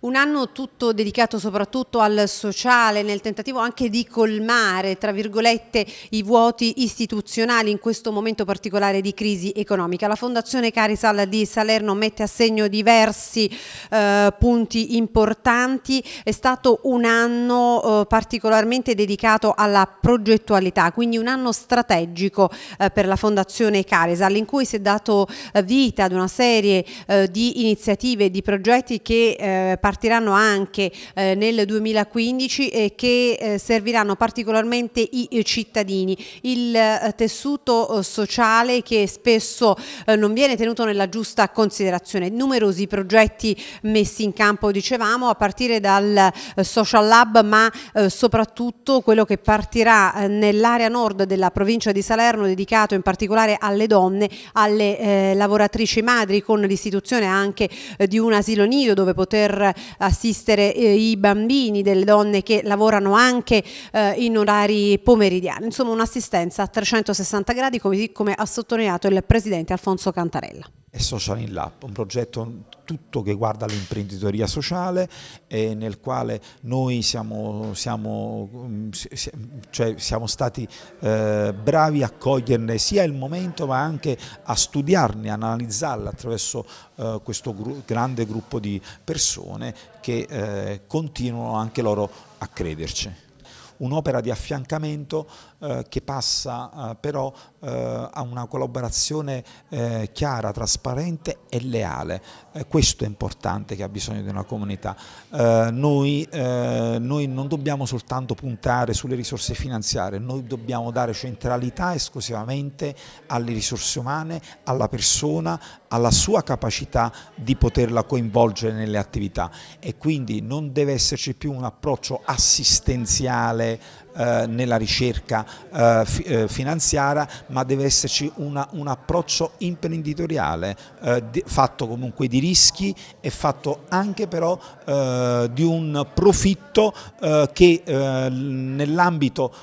un anno tutto dedicato soprattutto al sociale, nel tentativo anche di colmare, tra virgolette, i vuoti istituzionali in questo momento particolare di crisi economica. La Fondazione Carisal di Salerno mette a segno diversi eh, punti importanti, è stato un anno eh, particolarmente dedicato alla progettualità, quindi un anno strategico eh, per la Fondazione Carisal in cui si è dato eh, vita ad una serie eh, di iniziative, di progetti che eh, partiranno anche eh, nel 2015 e che eh, serviranno particolarmente i, i eh, cittadini. Il eh, tessuto sociale che spesso non viene tenuto nella giusta considerazione. Numerosi progetti messi in campo, dicevamo, a partire dal Social Lab, ma soprattutto quello che partirà nell'area nord della provincia di Salerno, dedicato in particolare alle donne, alle eh, lavoratrici madri, con l'istituzione anche eh, di un asilo nido dove poter assistere eh, i bambini, delle donne che lavorano anche eh, in orari pomeridiani, insomma un'assistenza a 360 gradi come, come ha sottolineato il Presidente Alfonso Cantarella è Social in Lab, un progetto tutto che guarda l'imprenditoria sociale eh, nel quale noi siamo, siamo, cioè siamo stati eh, bravi a coglierne sia il momento ma anche a studiarne, analizzarla attraverso eh, questo gru grande gruppo di persone che eh, continuano anche loro a crederci un'opera di affiancamento eh, che passa eh, però eh, a una collaborazione eh, chiara, trasparente e leale. questo è importante che ha bisogno di una comunità. Noi, noi, non dobbiamo soltanto puntare sulle risorse finanziarie, noi dobbiamo dare centralità esclusivamente alle risorse umane, alla persona, alla sua capacità di poterla coinvolgere nelle attività e quindi non deve esserci più un approccio assistenziale eh, nella ricerca eh, fi, eh, finanziaria, ma deve esserci una, un approccio imprenditoriale eh, di, fatto comunque di rischi e fatto anche però eh, di un profitto che nell'ambito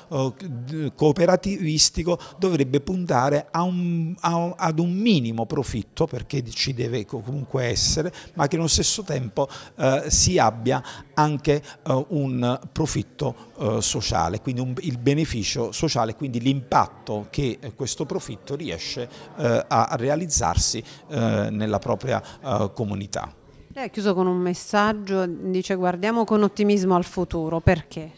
cooperativistico dovrebbe puntare a un, a, ad un minimo profitto perché ci deve comunque essere, ma che nello stesso tempo si abbia anche un profitto sociale quindi un, il beneficio sociale, quindi l'impatto che eh, questo profitto riesce eh, a realizzarsi eh, nella propria eh, comunità. Lei ha chiuso con un messaggio, dice guardiamo con ottimismo al futuro, perché?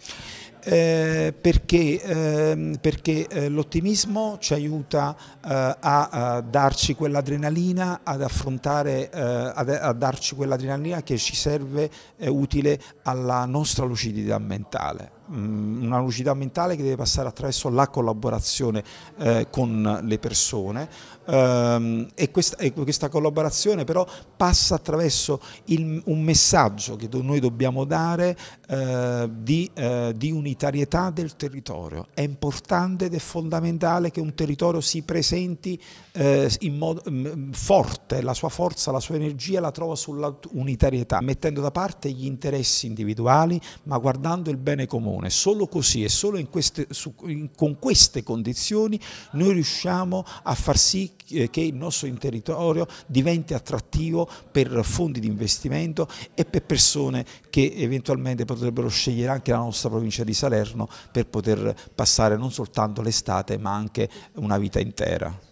Eh, perché, eh, perché eh, l'ottimismo ci aiuta eh, a, a, darci quell'adrenalina, ad affrontare, eh, ad, a darci quell'adrenalina che ci serve, è utile alla nostra lucidità mentale una lucidità mentale che deve passare attraverso la collaborazione eh, con le persone ehm, e, questa, e, questa, collaborazione però passa attraverso il, un messaggio che do, noi dobbiamo dare eh, di, eh, di, unitarietà del territorio. È importante ed è fondamentale che un territorio si presenti eh, in modo mh, forte, la sua forza, la sua energia la trova sulla unitarietà, mettendo da parte gli interessi individuali ma guardando il bene comune comune, solo così e solo queste, su, in, con queste condizioni noi riusciamo a far sì eh, che il nostro territorio diventi attrattivo per fondi di investimento e per persone che eventualmente potrebbero scegliere anche la nostra provincia di Salerno per poter passare non soltanto l'estate ma anche una vita intera.